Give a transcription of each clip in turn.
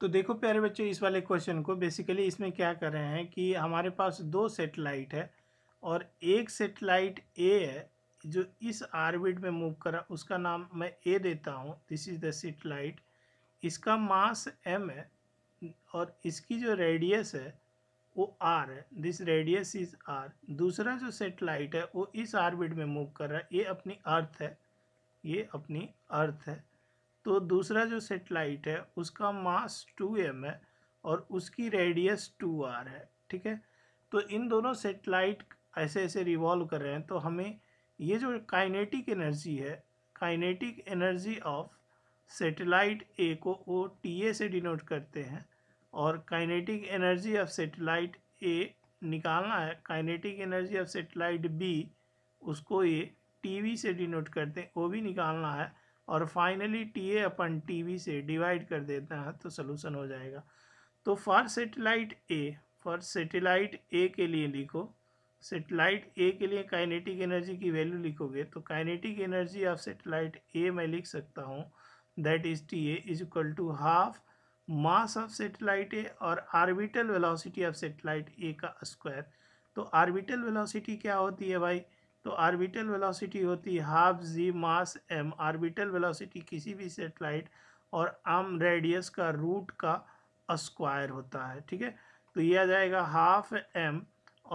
तो देखो प्यारे बच्चों इस वाले क्वेश्चन को बेसिकली इसमें क्या कर रहे हैं कि हमारे पास दो सेटेलाइट है और एक सेटेलाइट ए है जो इस आर्बिट में मूव करा उसका नाम मैं ए देता हूँ दिस इज़ द सेटेलाइट इसका मास एम है और इसकी जो रेडियस है वो आर है दिस रेडियस इज आर दूसरा जो सेटेलाइट है वो इस आर्बिट में मूव कर रहा है ये अपनी अर्थ है ये अपनी अर्थ है तो दूसरा जो सेटेलाइट है उसका मास टू एम है और उसकी रेडियस टू आर है ठीक है तो इन दोनों सेटेलाइट ऐसे ऐसे रिवॉल्व कर रहे हैं तो हमें ये जो काइनेटिक एनर्जी है kinetic energy of satellite A को वो टी ए से डिनोट करते हैं और kinetic energy of satellite A निकालना है kinetic energy of satellite B उसको ये टी वी से डिनोट करते हैं वो भी निकालना है और finally T A upon T V से डिवाइड कर देते हैं तो सोलूसन हो जाएगा तो for satellite A for satellite A के लिए लिखो सेटेलाइट ए के लिए काइनेटिक एनर्जी की वैल्यू लिखोगे तो kinetic energy of satellite A मैं लिख सकता हूँ that is T A is equal to half mass of satellite A और orbital velocity of satellite A का स्क्वायर तो आर्बिटल वेलोसिटी क्या होती है भाई तो आर्बिटल वेलोसिटी होती है half G mass M orbital velocity किसी भी सेटेलाइट और आम रेडियस का रूट का स्क्वायर होता है ठीक है तो यह आ जाएगा हाफ एम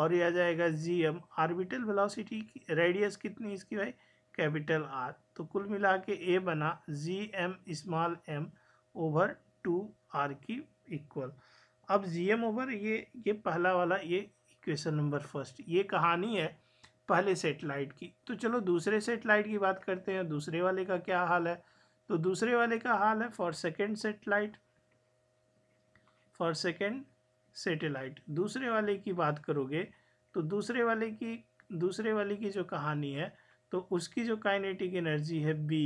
और यह आ जाएगा G M orbital velocity radius कितनी इसकी भाई कैपिटल आर तो कुल मिला के ए बना G M small M over two R की इक्वल अब जी एम ओवर ये ये पहला वाला ये इक्वेशन नंबर फर्स्ट ये कहानी है पहले सेटेलाइट की तो चलो दूसरे सेटेलाइट की बात करते हैं दूसरे वाले का क्या हाल है तो दूसरे वाले का हाल है for second satellite for second satellite दूसरे वाले की बात करोगे तो दूसरे वाले की दूसरे वाले की जो कहानी है तो उसकी जो काइनेटिक एनर्जी है बी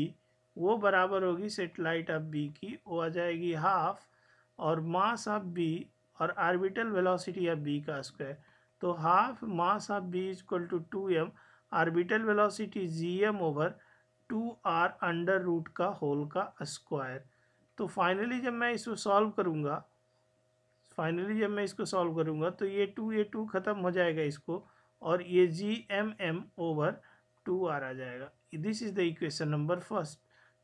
वो बराबर होगी सेटेलाइट ऑफ बी की वो आ जाएगी हाफ और मास ऑफ बी और आर्बिटल वेलोसिटी ऑफ बी का स्क्वायर तो half mass of B is equal to two M orbital velocity G M over two R under root का होल का square तो फाइनली जब मैं इसको सॉल्व करूँगा फाइनली जब मैं इसको सॉल्व करूँगा तो ये टू ये टू ख़त्म हो जाएगा इसको और ये G M M over two R आ जाएगा this is the equation number first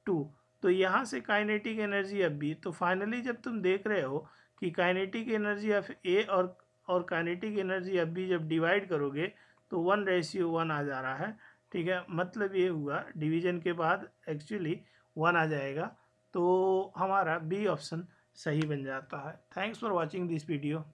two तो यहाँ से काइनेटिक एनर्जी अब भी तो फाइनली जब तुम देख रहे हो कि काइनेटिक एनर्जी ऑफ ए और और काइनेटिक एनर्जी अब भी जब डिवाइड करोगे तो वन रेशियो वन आ जा रहा है ठीक है मतलब ये हुआ डिवीजन के बाद एक्चुअली वन आ जाएगा तो हमारा बी ऑप्शन सही बन जाता है thanks for watching this video